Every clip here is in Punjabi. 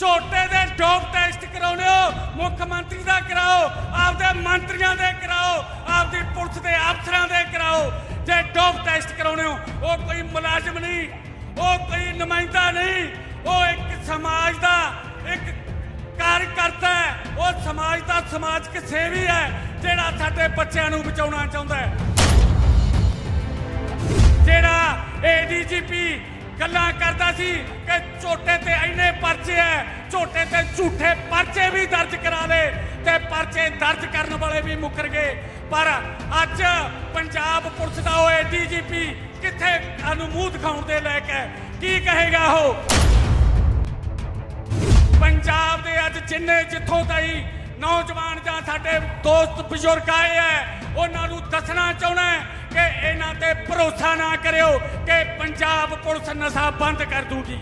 ਛੋਟੇ ਦੇ ਡੋਪ ਟੈਸਟ ਕਰਾਉਣੇ ਹੋ ਮੁੱਖ ਮੰਤਰੀ ਦਾ ਕਰਾਓ ਆਪਦੇ ਮੰਤਰੀਆਂ ਦੇ ਕਰਾਓ ਆਪਦੀ ਪੁਲਿਸ ਦੇ ਅਫਸਰਾਂ ਦੇ ਕਰਾਓ ਜੇ ਡੋਪ ਟੈਸਟ ਕਰਾਉਣੇ ਹੋ ਉਹ ਕੋਈ ਮੁਲਾਜ਼ਮ ਨਹੀਂ ਉਹ ਕੋਈ ਨੁਮਾਇੰਦਾ ਨਹੀਂ ਉਹ ਇੱਕ ਸਮਾਜ ਦਾ ਇੱਕ ਕਾਰਜਕਰਤਾ ਹੈ ਉਹ ਸਮਾਜ ਦਾ ਸਮਾਜਿਕ ਸੇਵੀ ਹੈ ਜਿਹੜਾ ਸਾਡੇ ਬੱਚਿਆਂ ਨੂੰ ਬਚਾਉਣਾ ਚਾਹੁੰਦਾ ਹੈ ਜਿਹੜਾ ਏਡੀਜੀਪੀ ਗੱਲਾਂ ਕਰਦਾ ਸੀ ਕਿ ਝੋਟੇ ਤੇ ਐਨੇ ਪਰਚੇ ਐ ਝੋਟੇ ਤੇ ਝੂਠੇ ਪਰਚੇ ਵੀ ਦਰਜ ਕਰਾ ਲੈ ਤੇ ਪਰਚੇ ਦਰਜ ਕਰਨ ਵਾਲੇ ਵੀ ਮੁੱਕਰ ਗਏ ਪਰ ਅੱਜ ਪੰਜਾਬ ਪੁਲਿਸ ਦਾ ਉਹ ਡੀਜੀਪੀ ਕਿੱਥੇ ਅਨੁਮੂਦ ਦਿਖਾਉਣ ਦੇ ਲੈ ਕੇ ਕੀ ਕਹੇਗਾ ਉਹ ਪੰਜਾਬ ਦੇ ਅੱਜ ਜਿੰਨੇ ਜਿੱਥੋਂ ਤਾਈ ਨੌਜਵਾਨ ਜਾਂ ਸਾਡੇ ਦੋਸਤ ਬਜ਼ੁਰਗ ਆਏ ਐ ਉਹਨਾਂ ਨੂੰ ਦੱਸਣਾ ਚਾਹੁੰਦਾ ਕਿ ਇਹਨਾਂ ਤੇ ਭਰੋਸਾ ਨਾ ਕਰਿਓ ਕਿ ਪੰਜਾਬ ਪੁਲਿਸ ਨਸ਼ਾ ਬੰਦ ਕਰ ਦੂਗੀ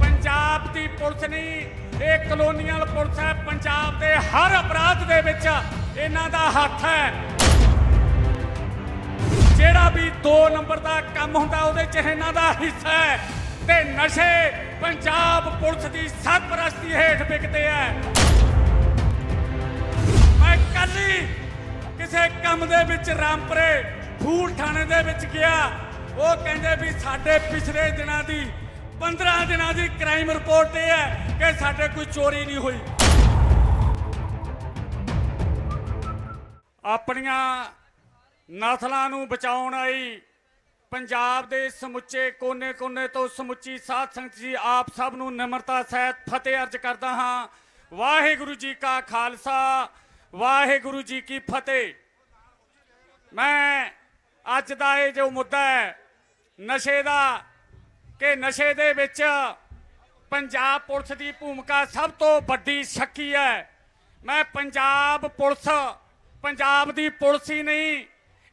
ਪੰਜਾਬ ਦੀ ਪੁਲਿਸ ਨਹੀਂ ਇਹ ਕਲੋਨੀਅਲ ਪੁਲਿਸ ਹੈ ਪੰਜਾਬ ਦੇ ਹਰ ਅਪਰਾਧ ਦੇ ਵਿੱਚ ਇਹਨਾਂ ਦਾ ਹੱਥ ਹੈ ਜਿਹੜਾ ਵੀ 2 ਨੰਬਰ ਦਾ ਕੰਮ ਹੁੰਦਾ ਉਹਦੇ ਚ ਇਹਨਾਂ ਦਾ ਹਿੱਸਾ ਹੈ ਤੇ ਨਸ਼ੇ ਪੰਜਾਬ ਪੁਲਿਸ ਦੀ ਸਰਪ੍ਰਸਤੀ ਹੇਠ ਵਿਕਦੇ ਆ ਮੈਂ ਕੱਲੀ ਕਿਸੇ ਕੰਮ ਦੇ ਵਿੱਚ ਰਾਮਪਰੇ ਫੂਲ ਥਾਣੇ ਦੇ ਵਿੱਚ ਗਿਆ ਉਹ ਕਹਿੰਦੇ ਵੀ ਸਾਡੇ ਪਿਛਲੇ ਦਿਨਾਂ ਦੀ 15 ਦਿਨਾਂ ਦੀ ਕ੍ਰਾਈਮ ਰਿਪੋਰਟ ਇਹ ਹੈ ਕਿ ਸਾਡੇ ਕੋਈ ਚੋਰੀ ਨਹੀਂ ਹੋਈ ਆਪਣੀਆਂ ਨਸਲਾਂ ਨੂੰ ਬਚਾਉਣ ਆਈ ਪੰਜਾਬ ਦੇ ਸਮੁੱਚੇ ਕੋਨੇ-ਕੋਨੇ ਤੋਂ ਸਮੁੱਚੀ ਸਾਧ ਸੰਗਤ ਜੀ ਆਪ ਸਭ ਨੂੰ ਨਿਮਰਤਾ ਸਹਿਤ ਫਤਿਹ ਅਰਜ ਕਰਦਾ ਹਾਂ ਵਾਹਿਗੁਰੂ ਜੀ ਕਾ ਖਾਲਸਾ ਵਾਹਿਗੁਰੂ ਜੀ ਕੀ ਫਤਿਹ ਮੈਂ ਅੱਜ ਦਾ ਇਹ ਜੋ ਮੁੱਦਾ ਹੈ ਨਸ਼ੇ ਦਾ ਕਿ ਨਸ਼ੇ ਦੇ ਵਿੱਚ ਪੰਜਾਬ ਪੁਲਿਸ ਦੀ ਭੂਮਿਕਾ ਸਭ ਤੋਂ ਵੱਡੀ ਸ਼ੱਕੀ ਹੈ ਮੈਂ ਪੰਜਾਬ ਪੁਲਿਸ ਪੰਜਾਬ ਦੀ ਪੁਲਿਸ ਹੀ ਨਹੀਂ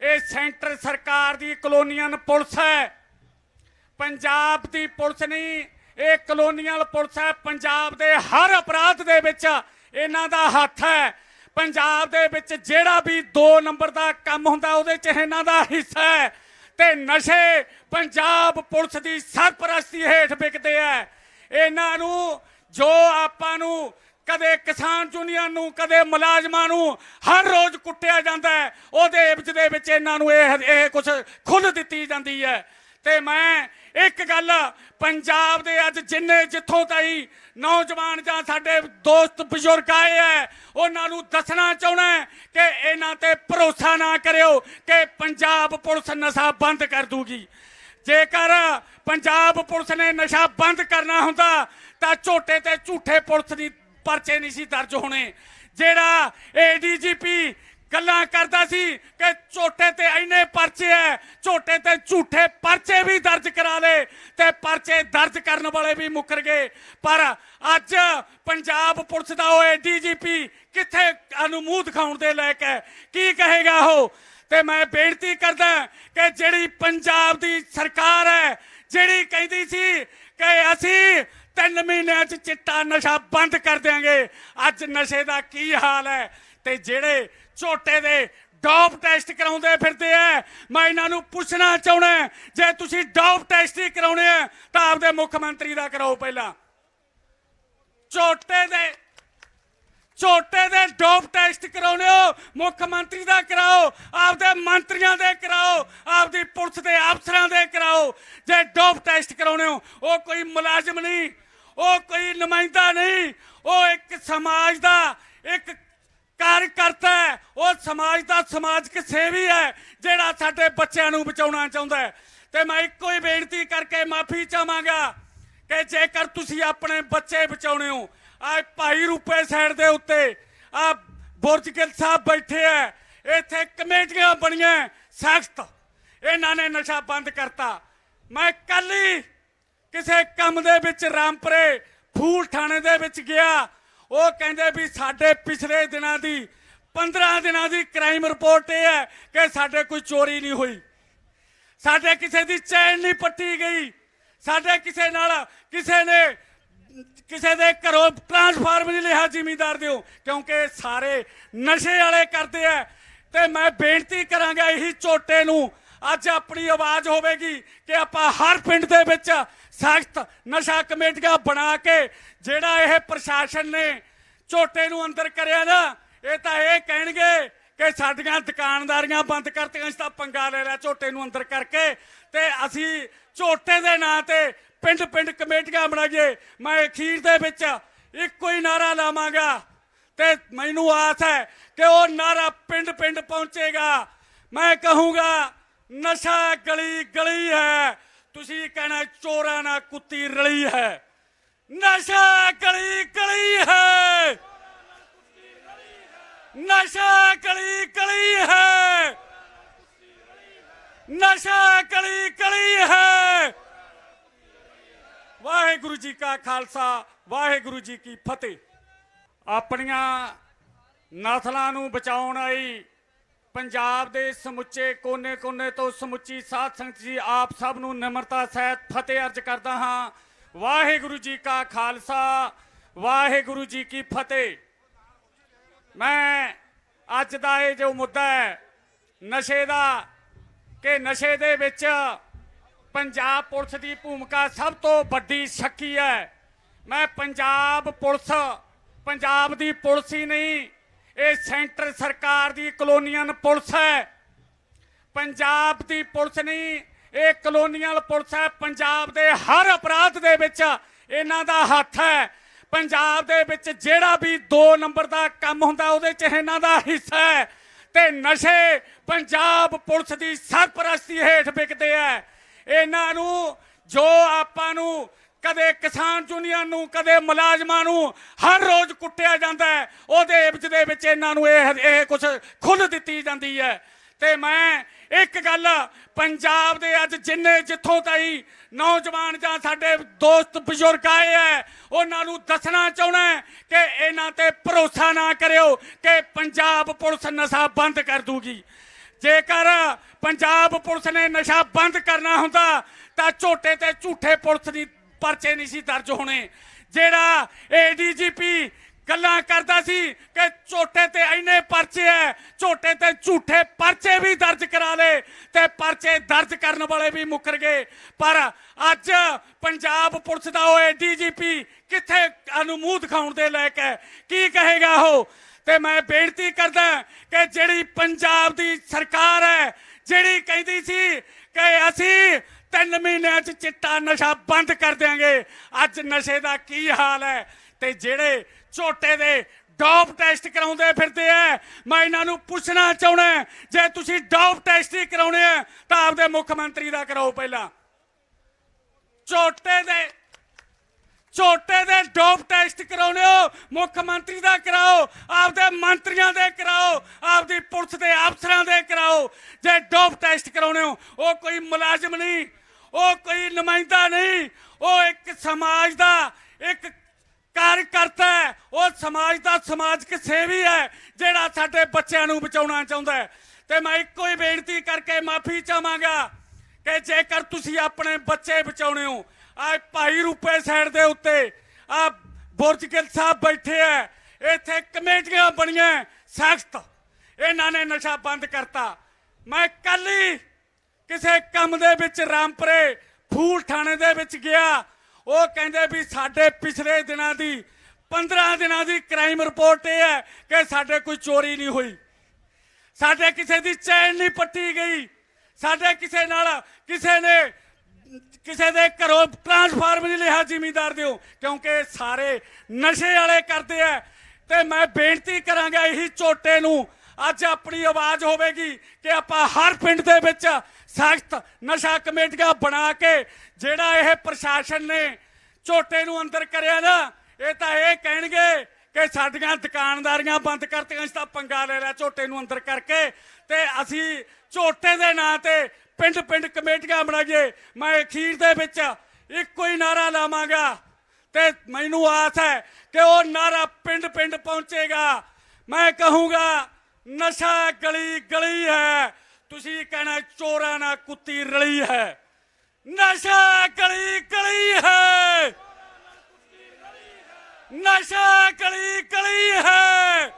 ਇਹ ਸੈਂਟਰ ਸਰਕਾਰ ਦੀ ਕਲੋਨੀਅਲ ਪੁਲਿਸ ਹੈ ਪੰਜਾਬ ਦੀ ਪੁਲਿਸ ਨਹੀਂ ਇਹ ਕਲੋਨੀਅਲ ਪੁਲਿਸ ਹੈ ਪੰਜਾਬ ਦੇ ਹਰ ਅਪਰਾਧ ਦੇ ਵਿੱਚ ਇਹਨਾਂ ਦਾ ਹੱਥ ਹੈ ਪੰਜਾਬ ਦੇ ਵਿੱਚ ਜਿਹੜਾ ਵੀ 2 ਨੰਬਰ ਦਾ ਕੰਮ ਹੁੰਦਾ ਉਹਦੇ ਚ ਇਹਨਾਂ ਦਾ ਹਿੱਸਾ ਹੈ ਤੇ ਨਸ਼ੇ ਪੰਜਾਬ ਪੁਲਿਸ ਦੀ ਸਰਪ੍ਰਸਤੀ ਹੇਠ ਵਿਕਦੇ ਐ ਇਹਨਾਂ ਨੂੰ ਜੋ ਆਪਾਂ ਨੂੰ ਕਦੇ ਕਿਸਾਨ ਯੂਨੀਅਨ ਨੂੰ ਕਦੇ ਮੁਲਾਜ਼ਮਾਂ ਨੂੰ ਹਰ ਰੋਜ਼ ਕੁੱਟਿਆ ਜਾਂਦਾ ਉਹਦੇ ਵਿੱਚ ਦੇ ਵਿੱਚ ਇਹਨਾਂ ਨੂੰ ਇਹ ਇਹ ਕੁਝ ਖੁੱਲ ਦਿੱਤੀ ਜਾਂਦੀ ਹੈ ਤੇ ਮੈਂ ਇੱਕ ਗੱਲ ਪੰਜਾਬ ਦੇ ਅੱਜ ਜਿੰਨੇ ਜਿੱਥੋਂ ਤਾਈ ਨੌਜਵਾਨ ਜਾਂ ਸਾਡੇ ਦੋਸਤ ਬਜ਼ੁਰਗ ਆਏ ਐ ਉਹਨਾਂ ਨੂੰ ਦੱਸਣਾ ਚਾਹਣਾ ਕਿ ਇਹਨਾਂ ਤੇ ਭਰੋਸਾ ਨਾ ਕਰਿਓ ਕਿ ਪੰਜਾਬ ਪੁਲਿਸ ਨਸ਼ਾ ਬੰਦ ਕਰ ਦੂਗੀ ਜੇਕਰ ਪੰਜਾਬ ਪੁਲਿਸ ਨੇ ਨਸ਼ਾ ਬੰਦ ਕਰਨਾ ਹੁੰਦਾ ਤਾਂ ਝੋਟੇ ਤੇ ਝੂਠੇ ਪੁਲਿਸ ਦੀ ਪਰਚੇ ਨਹੀਂ ਸੀ ਦਰਜ ਹੋਣੇ ਜਿਹੜਾ ਏਡੀਜੀਪੀ ਗੱਲਾਂ ਕਰਦਾ ਸੀ ਕਿ ਝੋਟੇ ਤੇ ਐਨੇ ਪਰਚੇ ਐ ਝੋਟੇ ਤੇ ਝੂਠੇ ਪਰਚੇ ਵੀ ਦਰਜ ਕਰਾ ਲੇ ਤੇ ਪਰਚੇ ਦਰਜ ਕਰਨ ਵਾਲੇ ਵੀ ਮੁੱਕਰ ਗਏ ਪਰ ਅੱਜ ਪੰਜਾਬ ਪੁਲਿਸ ਦਾ ਉਹ ਡੀਜੀਪੀ ਕਿੱਥੇ ਅਨੁਮੂਦ ਦਿਖਾਉਣ ਦੇ ਲੈ ਕੇ ਕੀ ਕਹੇਗਾ ਉਹ ਤੇ ਮੈਂ ਬੇਨਤੀ ਕਰਦਾ ਕਿ ਜਿਹੜੀ ਪੰਜਾਬ ਦੀ ਸਰਕਾਰ ਹੈ ਜਿਹੜੀ ਕਹਿੰਦੀ ਸੀ ਕਿ ਅਸੀਂ ਤਿੰਨ ਮਹੀਨਿਆਂ 'ਚ ਚਿੱਟਾ ਨਸ਼ਾ ਬੰਦ ਕਰ ਦਿਆਂਗੇ ਅੱਜ ਨਸ਼ੇ ਦਾ ਕੀ ਹਾਲ ਹੈ ਤੇ ਜਿਹੜੇ ਝੋਟੇ ਦੇ ਡੋਪ ਟੈਸਟ ਕਰਾਉਂਦੇ ਫਿਰਦੇ ਐ ਮੈਂ ਇਹਨਾਂ ਨੂੰ ਪੁੱਛਣਾ ਚਾਹਣਾ ਜੇ ਤੁਸੀਂ ਡੋਪ ਟੈਸਟ ਹੀ ਕਰਾਉਣੇ ਆ ਤਾਂ ਆਪਦੇ ਮੁੱਖ ਮੰਤਰੀ ਦਾ ਕਰਾਓ ਪਹਿਲਾਂ ਝੋਟੇ ਦੇ ਝੋਟੇ ਦੇ ਡੋਪ ਟੈਸਟ ਕਰਾਉਣੇ ਹੋ ਮੁੱਖ ਮੰਤਰੀ ਦਾ ਕਰਾਓ ਆਪਦੇ ਮੰਤਰੀਆਂ ਦੇ ਕਰਾਓ ਆਪਦੀ ਪੁਲਿਸ ਦੇ ਅਫਸਰਾਂ ਦੇ ਕਰਾਓ ਜੇ ਡੋਪ ਟੈਸਟ ਕਰਾਉਣੇ ਹੋ ਉਹ ਕੋਈ ਮੁਲਾਜ਼ਮ ਨਹੀਂ ਉਹ ਕੋਈ ਨੁਮਾਇੰਦਾ ਨਹੀਂ ਉਹ ਇੱਕ ਸਮਾਜ ਦਾ ਇੱਕ ਕਾਰਜਕਰਤਾ ਹੈ ਉਹ ਸਮਾਜ ਦਾ ਸਮਾਜਿਕ ਸੇਵੀ ਹੈ ਜਿਹੜਾ ਸਾਡੇ ਬੱਚਿਆਂ ਨੂੰ ਬਚਾਉਣਾ ਚਾਹੁੰਦਾ ਹੈ ਤੇ ਮੈਂ ਇੱਕੋ ਹੀ ਬੇਨਤੀ ਕਰਕੇ ਮਾਫੀ ਚਾਹਾਂਗਾ ਕਿ ਜੇਕਰ ਤੁਸੀਂ ਆਪਣੇ ਬੱਚੇ ਬਚਾਉਣੇ ਹੋ ਆ ਭਾਈ ਰੂਪੇ ਸਾਈਡ ਦੇ ਉੱਤੇ ਆ ਬੁਰਜਗਿਲ ਸਾਹਿਬ ਬੈਠੇ ਐ ਇੱਥੇ ਕਮੇਟੀਆਂ ਬਣੀਆਂ ਸਖਤ ਇਹਨਾਂ ਨੇ ਨਸ਼ਾ ਬੰਦ ਕਰਤਾ ਮੈਂ ਕੱਲ ਹੀ ਕਿਸੇ ਕੰਮ ਦੇ ਵਿੱਚ ਰਾਮਪਰੇ ਫੂਲ ਥਾਣੇ ਦੇ ਵਿੱਚ ਗਿਆ ਉਹ ਕਹਿੰਦੇ ਵੀ ਸਾਡੇ ਪਿਛਲੇ ਦਿਨਾਂ ਦੀ 15 ਦਿਨਾਂ ਦੀ ਕ੍ਰਾਈਮ ਰਿਪੋਰਟ ਇਹ ਹੈ ਕਿ ਸਾਡੇ ਕੋਈ ਚੋਰੀ ਨਹੀਂ ਹੋਈ ਸਾਡੇ ਕਿਸੇ ਦੀ ਚੈਨ ਨਹੀਂ ਪੱਟੀ ਗਈ ਸਾਡੇ ਕਿਸੇ ਨਾਲ ਕਿਸੇ ਨੇ ਕਿਸੇ ਦੇ ਘਰੋਂ ਟ੍ਰਾਂਸਫਾਰਮ ਨਹੀਂ ਲਿਆ ਜ਼ਿਮੀਂਦਾਰ ਦਿਓ ਕਿਉਂਕਿ ਸਾਰੇ ਨਸ਼ੇ ਵਾਲੇ ਕਰਦੇ ਆ ਤੇ ਮੈਂ ਬੇਨਤੀ ਕਰਾਂਗਾ ਇਹੀ ਝੋਟੇ ਨੂੰ ਅੱਜ ਆਪਣੀ ਆਵਾਜ਼ ਹੋਵੇਗੀ ਕਿ ਆਪਾਂ ਹਰ ਪਿੰਡ ਦੇ ਵਿੱਚ ਸਖਤ ਨਸ਼ਾ ਕਮੇਟੀਆਂ ਬਣਾ ਕੇ ਜਿਹੜਾ ਇਹ ਪ੍ਰਸ਼ਾਸਨ ਨੇ ਝੋਟੇ ਨੂੰ ਅੰਦਰ ਕਰਿਆ ਨਾ ਇਹ ਤਾਂ ਇਹ ਕਹਿਣਗੇ ਕਿ ਸਾਡੀਆਂ ਦੁਕਾਨਦਾਰੀਆਂ ਬੰਦ ਕਰਤੀਆਂ ਤਾਂ ਪੰਗਾ ਲੈ ਲਿਆ ਝੋਟੇ ਨੂੰ ਅੰਦਰ ਕਰਕੇ ਤੇ ਅਸੀਂ ਝੋਟੇ ਦੇ ਨਾਂ ਤੇ ਪਿੰਡ ਪਿੰਡ ਕਮੇਟੀਆਂ ਬਣਾਈਏ ਮੈਂ ਅਖੀਰ ਦੇ ਵਿੱਚ ਇੱਕੋ ਹੀ ਨਾਰਾ ਲਾਵਾਂਗਾ ਤੇ ਮੈਨੂੰ ਆਸ ਹੈ ਕਿ ਉਹ ਨਾਰਾ ਪਿੰਡ ਪਿੰਡ ਪਹੁੰਚੇਗਾ ਮੈਂ ਕਹੂੰਗਾ ਨਸ਼ਾ ਗਲੀ ਗਲੀ ਹੈ ਤੁਸੀਂ ਕਹਿਣਾ ਚੋਰਾਂ ਨਾਲ ਕੁੱਤੀ ਰਲੀ ਹੈ ਨਸ਼ਾ ਕਲੀ ਕਲੀ ਹੈ ਨਸ਼ਾ ਕਲੀ ਕਲੀ ਹੈ ਨਸ਼ਾ ਕਲੀ ਕਲੀ ਹੈ ਵਾਹਿਗੁਰੂ ਜੀ ਕਾ ਖਾਲਸਾ ਵਾਹਿਗੁਰੂ ਜੀ ਕੀ ਫਤਿਹ ਆਪਣੀਆਂ ਨਸਲਾਂ ਨੂੰ ਬਚਾਉਣ ਆਈ ਪੰਜਾਬ ਦੇ ਸਮੁੱਚੇ ਕੋਨੇ-ਕੋਨੇ ਤੋਂ ਸਮੁੱਚੀ ਸਾਧ ਸੰਗਤ ਜੀ ਆਪ ਸਭ ਨੂੰ ਨਿਮਰਤਾ ਸਹਿਤ ਫਤਿਹ ਅਰਜ ਕਰਦਾ ਹਾਂ ਵਾਹਿਗੁਰੂ ਜੀ ਕਾ ਖਾਲਸਾ ਵਾਹਿਗੁਰੂ ਜੀ ਕੀ ਫਤਿਹ ਮੈਂ ਅੱਜ ਦਾ ਇਹ ਜੋ ਮੁੱਦਾ ਹੈ ਨਸ਼ੇ ਦਾ ਕਿ ਨਸ਼ੇ ਦੇ ਵਿੱਚ ਪੰਜਾਬ ਪੁਲਿਸ ਦੀ ਭੂਮਿਕਾ ਸਭ ਤੋਂ ਵੱਡੀ ਸ਼ੱਕੀ ਹੈ ਮੈਂ ਪੰਜਾਬ ਪੁਲਿਸ ਪੰਜਾਬ ਦੀ ਪੁਲਿਸ ਹੀ ਨਹੀਂ ਇਹ ਸੈਂਟਰ ਸਰਕਾਰ ਦੀ ਕਲੋਨੀਅਲ ਪੁਲਿਸ ਹੈ ਪੰਜਾਬ ਦੀ ਪੁਲਿਸ ਨਹੀਂ ਇਹ ਕਲੋਨੀਅਲ ਪੁਲਿਸ ਹੈ ਪੰਜਾਬ ਦੇ ਹਰ ਅਪਰਾਧ ਦੇ ਵਿੱਚ ਇਹਨਾਂ ਦਾ ਹੱਥ ਹੈ ਪੰਜਾਬ ਦੇ ਵਿੱਚ ਜਿਹੜਾ ਵੀ 2 ਨੰਬਰ ਦਾ ਕੰਮ ਹੁੰਦਾ ਉਹਦੇ 'ਚ ਇਹਨਾਂ ਦਾ ਹਿੱਸਾ ਹੈ ਤੇ ਨਸ਼ੇ ਪੰਜਾਬ ਪੁਲਿਸ ਦੀ ਸਰਪ੍ਰਸਤੀ ਹੇਠ ਵਿਕਦੇ ਆ ਇਹਨਾਂ ਨੂੰ ਜੋ ਆਪਾਂ ਨੂੰ ਕਦੇ ਕਿਸਾਨ ਚੁਨੀਆਂ ਨੂੰ ਕਦੇ ਮੁਲਾਜ਼ਮਾਂ ਨੂੰ ਹਰ ਰੋਜ਼ ਕੁੱਟਿਆ ਜਾਂਦਾ ਹੈ ਉਹਦੇ ਇਬਜ ਦੇ ਵਿੱਚ ਇਹਨਾਂ ਨੂੰ ਇਹ ਇਹ ਕੁਝ ਖੁੱਲ ਦਿੱਤੀ ਜਾਂਦੀ ਹੈ ਤੇ ਮੈਂ ਇੱਕ ਗੱਲ ਪੰਜਾਬ ਦੇ ਅੱਜ ਜਿੰਨੇ ਜਿੱਥੋਂ ਤਾਈ ਨੌਜਵਾਨ ਜਾਂ ਸਾਡੇ ਦੋਸਤ ਬਜ਼ੁਰਗ ਆਏ ਐ ਉਹਨਾਂ ਨੂੰ ਦੱਸਣਾ ਚਾਹਣਾ ਕਿ ਇਹਨਾਂ ਤੇ ਭਰੋਸਾ ਨਾ ਕਰਿਓ ਕਿ ਪੰਜਾਬ ਪੁਲਿਸ ਨਸ਼ਾ ਬੰਦ ਕਰ ਦੂਗੀ ਜੇਕਰ ਪੰਜਾਬ ਪੁਲਿਸ ਨੇ ਨਸ਼ਾ ਬੰਦ ਕਰਨਾ ਹੁੰਦਾ ਤਾਂ ਝੋਟੇ ਤੇ ਝੂਠੇ ਪੁਲਿਸ ਦੀ ਪਰਚੇ ਨਹੀਂ ਸੀ ਦਰਜ ਹੋਣੇ ਜਿਹੜਾ ਏਡੀਜੀਪੀ ਗੱਲਾਂ ਕਰਦਾ ਸੀ ਕਿ ਝੋਟੇ ਤੇ ਐਨੇ ਪਰਚੇ ਐ ਝੋਟੇ ਤੇ ਝੂਠੇ ਪਰਚੇ ਵੀ ਦਰਜ ਕਰਾ ਲੇ ਤੇ ਪਰਚੇ ਦਰਜ ਕਰਨ ਵਾਲੇ ਵੀ ਮੁੱਕਰ ਗਏ ਪਰ ਅੱਜ ਪੰਜਾਬ ਪੁਲਿਸ ਦਾ ਉਹ ਏਡੀਜੀਪੀ ਕਿੱਥੇ ਅਨੁਮੂਹ ਦਿਖਾਉਣ ਦੇ ਲੈ ਕੇ ਕੀ ਕਹੇਗਾ ਉਹ ਤੇ ਮੈਂ ਬੇਨਤੀ ਕਰਦਾ ਕਿ ਜਿਹੜੀ ਪੰਜਾਬ ਦੀ ਸਰਕਾਰ ਹੈ ਜਿਹੜੀ ਕਹਿੰਦੀ ਸੀ ਕਿ ਅਸੀਂ ਤਿੰਨ ਮਹੀਨੇ 'ਚ ਚਿੱਟਾ ਨਸ਼ਾ ਬੰਦ ਕਰ ਦੇਾਂਗੇ ਅੱਜ ਨਸ਼ੇ ਦਾ ਕੀ ਹਾਲ ਹੈ ਤੇ ਜਿਹੜੇ ਝੋਟੇ ਦੇ ਡੋਪ ਟੈਸਟ ਕਰਾਉਂਦੇ ਫਿਰਦੇ ਐ ਮੈਂ ਇਹਨਾਂ ਨੂੰ ਪੁੱਛਣਾ ਚਾਹਣਾ ਜੇ ਤੁਸੀਂ ਡੋਪ ਟੈਸਟ ਹੀ ਕਰਾਉਣੇ ਆ ਤਾਂ ਆਪਦੇ ਮੁੱਖ ਮੰਤਰੀ ਦਾ ਕਰਾਓ ਪਹਿਲਾਂ ਝੋਟੇ ਦੇ ਝੋਟੇ ਦੇ ਡੋਪ ਟੈਸਟ ਕਰਾਉਣੇ ਹੋ ਮੁੱਖ ਮੰਤਰੀ ਦਾ ਕਰਾਓ ਆਪਦੇ ਮੰਤਰੀਆਂ ਦੇ ਕਰਾਓ ਆਪਦੀ ਪੁਲਿਸ ਦੇ ਅਫਸਰਾਂ ਦੇ ਕਰਾਓ ਜੇ ਡੋਪ ਟੈਸਟ ਕਰਾਉਣੇ ਹੋ ਉਹ ਕੋਈ ਮੁਲਾਜ਼ਮ ਨਹੀਂ ਉਹ ਕੋਈ ਨੁਮਾਇੰਦਾ ਨਹੀਂ ਉਹ ਇੱਕ ਸਮਾਜ ਦਾ ਇੱਕ ਕਾਰਕਰਤਾ ਹੈ ਉਹ ਸਮਾਜ ਦਾ ਸਮਾਜਿਕ ਸੇਵੀ ਹੈ ਜਿਹੜਾ ਸਾਡੇ ਬੱਚਿਆਂ ਨੂੰ ਬਚਾਉਣਾ ਚਾਹੁੰਦਾ ਹੈ ਤੇ ਮੈਂ ਇੱਕੋ ਹੀ ਬੇਨਤੀ ਕਰਕੇ ਮਾਫੀ ਚਾਹਾਂਗਾ ਕਿ ਜੇਕਰ ਤੁਸੀਂ ਆਪਣੇ ਬੱਚੇ ਬਚਾਉਣੇ ਹੋ ਆ ਭਾਈ ਰੂਪੇ ਸਾਈਡ ਦੇ ਉੱਤੇ ਆ ਬੁਰਜ ਸਾਹਿਬ ਬੈਠੇ ਐ ਇੱਥੇ ਕਮੇਟੀਆਂ ਬਣੀਆਂ ਸਖਤ ਇਹਨਾਂ ਨੇ ਨਸ਼ਾ ਬੰਦ ਕਰਤਾ ਮੈਂ ਕੱਲੀ ਕਿਸੇ ਕੰਮ ਦੇ ਵਿੱਚ ਰਾਮਪਰੇ ਫੂਲ ਥਾਣੇ ਦੇ ਵਿੱਚ ਗਿਆ ਉਹ ਕਹਿੰਦੇ ਵੀ ਸਾਡੇ ਪਿਛਲੇ ਦਿਨਾਂ ਦੀ 15 ਦਿਨਾਂ ਦੀ ਕ੍ਰਾਈਮ ਰਿਪੋਰਟ ਇਹ ਹੈ ਕਿ ਸਾਡੇ ਕੋਈ ਚੋਰੀ ਨਹੀਂ ਹੋਈ ਸਾਡੇ ਕਿਸੇ ਦੀ ਚੈਨ ਨਹੀਂ ਪੱਟੀ ਗਈ ਸਾਡੇ ਕਿਸੇ ਨਾਲ ਕਿਸੇ ਨੇ ਕਿਸੇ ਦੇ ਘਰੋਂ ਟ੍ਰਾਂਸਫਾਰਮ ਨਹੀਂ ਲਿਆ ਜ਼ਿੰਮੇਦਾਰ ਦਿਓ ਕਿਉਂਕਿ ਸਾਰੇ ਨਸ਼ੇ ਵਾਲੇ ਕਰਦੇ ਆ ਤੇ ਮੈਂ ਬੇਨਤੀ ਕਰਾਂਗਾ ਇਹੀ ਝੋਟੇ ਨੂੰ ਅੱਜ ਆਪਣੀ ਆਵਾਜ਼ ਹੋਵੇਗੀ ਕਿ ਆਪਾਂ ਹਰ ਪਿੰਡ ਦੇ ਵਿੱਚ ਸਖਤ ਨਸ਼ਾ ਕਮੇਟੀਆਂ ਬਣਾ ਕੇ ਜਿਹੜਾ ਇਹ ਪ੍ਰਸ਼ਾਸਨ ਨੇ ਝੋਟੇ ਨੂੰ ਅੰਦਰ ਕਰਿਆ ਨਾ ਇਹ ਤਾਂ ਇਹ ਕਹਿਣਗੇ ਕਿ ਸਾਡੀਆਂ ਦੁਕਾਨਦਾਰੀਆਂ ਬੰਦ ਕਰਤੀਆਂ ਸੀ ਤਾਂ ਪੰਗਾ ਲੈ ਲਿਆ ਝੋਟੇ ਨੂੰ ਅੰਦਰ ਕਰਕੇ ਤੇ ਅਸੀਂ ਝੋਟੇ ਦੇ ਨਾਂ ਤੇ ਪਿੰਡ ਪਿੰਡ ਕਮੇਟੀਆਂ ਬਣਾਈਏ ਮੈਂ ਅਖੀਰ ਦੇ ਵਿੱਚ ਇੱਕੋ ਹੀ ਨਾਰਾ ਲਾਵਾਂਗਾ ਤੇ ਮੈਨੂੰ ਆਸ ਹੈ ਕਿ ਉਹ ਨਾਰਾ ਪਿੰਡ ਪਿੰਡ ਪਹੁੰਚੇਗਾ ਮੈਂ ਕਹੂੰਗਾ नशा गली गली है तुम कहना चोर ना कुत्ती रली है नशा गली गली है नशा गली गली है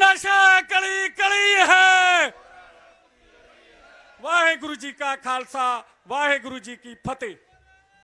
नशा गली गली है वाहे गुरु जी का खालसा वाहेगुरु जी की फतेह